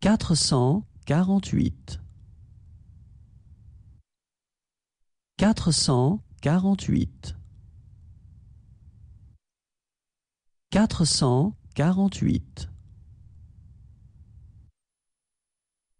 quatre cent quarante-huit. Quatre cent quarante-huit. Quatre cent quarante-huit.